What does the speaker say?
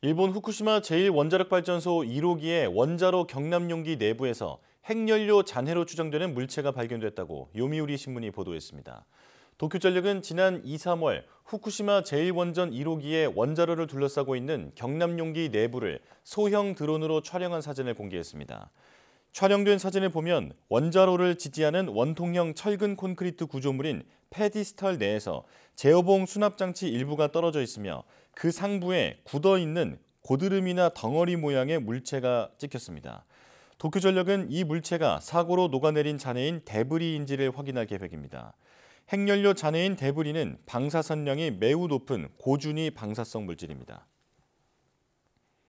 일본 후쿠시마 제1원자력발전소 1호기의 원자로 경남용기 내부에서 핵연료 잔해로 추정되는 물체가 발견됐다고 요미우리 신문이 보도했습니다. 도쿄전력은 지난 2, 3월 후쿠시마 제1원전 1호기의 원자로를 둘러싸고 있는 경남용기 내부를 소형 드론으로 촬영한 사진을 공개했습니다. 촬영된 사진을 보면 원자로를 지지하는 원통형 철근 콘크리트 구조물인 페디스털 내에서 제어봉 수납장치 일부가 떨어져 있으며 그 상부에 굳어있는 고드름이나 덩어리 모양의 물체가 찍혔습니다. 도쿄전력은 이 물체가 사고로 녹아내린 잔해인 데브리인지를 확인할 계획입니다. 핵연료 잔해인 데브리는 방사선량이 매우 높은 고준위 방사성 물질입니다.